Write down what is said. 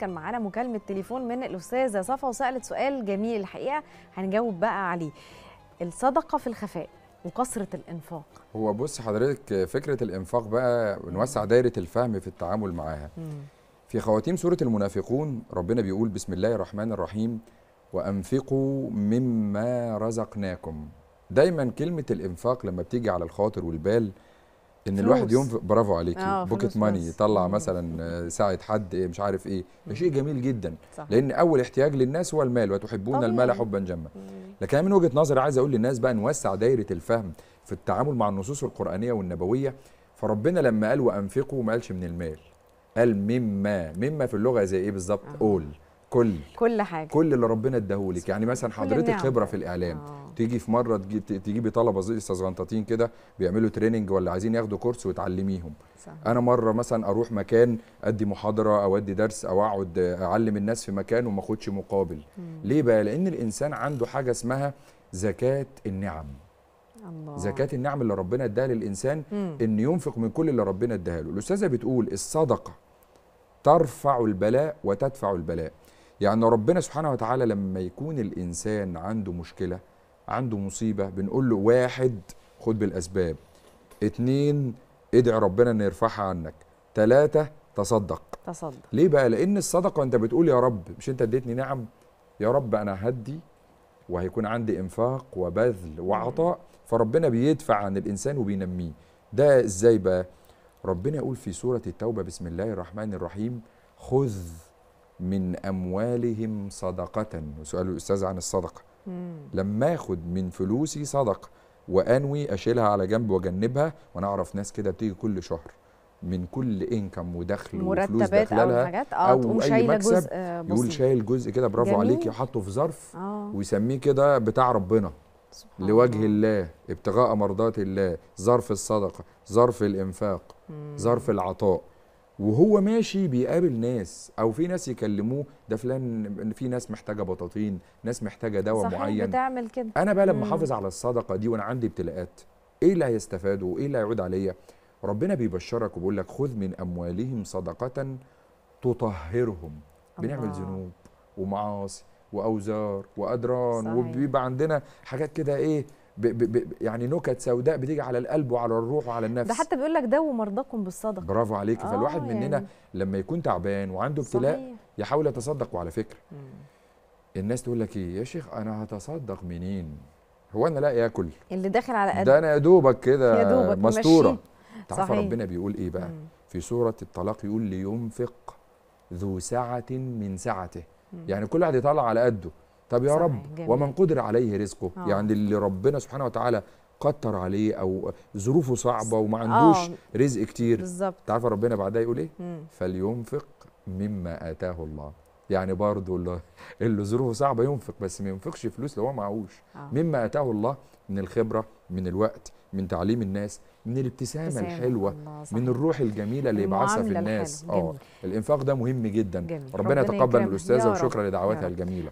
كان معانا مكالمه تليفون من الاستاذه صفا وسالت سؤال جميل الحقيقه هنجاوب بقى عليه الصدقه في الخفاء وكثرة الإنفاق هو بص حضرتك فكرة الإنفاق بقى نوسع دايرة الفهم في التعامل معاها مم. في خواتيم سورة المنافقون ربنا بيقول بسم الله الرحمن الرحيم وأنفقوا مما رزقناكم دايما كلمة الإنفاق لما بتيجي على الخاطر والبال ان فلوس. الواحد ينفق برافو عليكي بوكيت ماني يطلع مثلا ساعه حد إيه مش عارف ايه ده شيء جميل جدا صح. لان اول احتياج للناس هو المال وتحبون المال حبا جما لكن انا من وجهه نظري عايز اقول للناس بقى نوسع دايره الفهم في التعامل مع النصوص القرانيه والنبويه فربنا لما قال وانفقوا ما قالش من المال قال مما مما في اللغه زي ايه بالظبط اول آه. كل كل حاجه كل اللي ربنا اداهولك يعني مثلا حضرتك خبره في الاعلام أوه. تيجي في مره تجيبي طلبه لسه صغنطاطين كده بيعملوا تريننج ولا عايزين ياخدوا كورس وتعلميهم صح. انا مره مثلا اروح مكان ادي محاضره او ادي درس او اقعد اعلم الناس في مكان وما اخدش مقابل مم. ليه بقى لان الانسان عنده حاجه اسمها زكاه النعم الله. زكاة النعم اللي ربنا اداها للإنسان مم. إن ينفق من كل اللي ربنا اداها له الأستاذة بتقول الصدقة ترفع البلاء وتدفع البلاء يعني ربنا سبحانه وتعالى لما يكون الإنسان عنده مشكلة عنده مصيبة بنقول له واحد خد بالأسباب اتنين ادعي ربنا أن يرفعها عنك تلاتة تصدق تصدق ليه بقى لأن الصدقة أنت بتقول يا رب مش أنت اديتني نعم يا رب أنا هدي وهيكون عندي إنفاق وبذل وعطاء فربنا بيدفع عن الإنسان وبينميه ده إزاي بقى ربنا يقول في سورة التوبة بسم الله الرحمن الرحيم خذ من اموالهم صدقه وسؤال الاستاذ عن الصدقه مم. لما اخد من فلوسي صدقه وانوي اشيلها على جنب واجنبها وانا اعرف ناس كده بتيجي كل شهر من كل انكم ودخل وفلوس دخلها او, آه، أو اي مكسب جزء آه، يقول شايل جزء كده برافو عليك يحطه في ظرف آه. ويسميه كده بتاع ربنا سبحان لوجه الله. الله ابتغاء مرضات الله ظرف الصدقه ظرف الانفاق ظرف العطاء وهو ماشي بيقابل ناس او في ناس يكلموه ده فلان في ناس محتاجه بطاطين ناس محتاجه دواء صحيح معين بتعمل كده انا بقى لما احافظ على الصدقه دي وانا عندي ابتلاءات ايه اللي هيستفادوا وايه اللي هيعود عليا ربنا بيبشرك وبيقول لك خذ من اموالهم صدقه تطهرهم الله. بنعمل ذنوب ومعاصي واوزار وادران صحيح. وبيبقى عندنا حاجات كده ايه ب ب ب يعني نكت سوداء بتيجي على القلب وعلى الروح وعلى النفس ده حتى بيقول لك داووا مرضاكم بالصدقه برافو عليكي آه فالواحد يعني مننا لما يكون تعبان وعنده ابتلاء يحاول يتصدق وعلى فكره الناس تقول لك ايه يا شيخ انا هتصدق منين هو انا لا ياكل اللي داخل على قد ده انا يا دوبك كده مستوره تعرف ربنا بيقول ايه بقى مم. في سوره الطلاق يقول لينفق ذو سعه من سعته مم. يعني كل واحد يطلع على قده طب يا رب جميل. ومن قدر عليه رزقه آه. يعني اللي ربنا سبحانه وتعالى كتر عليه او ظروفه صعبه وما آه. عندوش آه. رزق كتير بالظبط عارفه ربنا بعدها يقول ايه مم. فلينفق مما اتاه الله يعني برضه اللي, اللي ظروفه صعبه ينفق بس ما ينفقش فلوس لو هو معهوش آه. مما اتاه الله من الخبره من الوقت من تعليم الناس من الابتسامه الحلوه من الروح الجميله اللي يبعثها في الناس اه الانفاق ده مهم جدا جميل. ربنا, ربنا يتقبل من الاستاذه وشكرا لدعواتها الجميله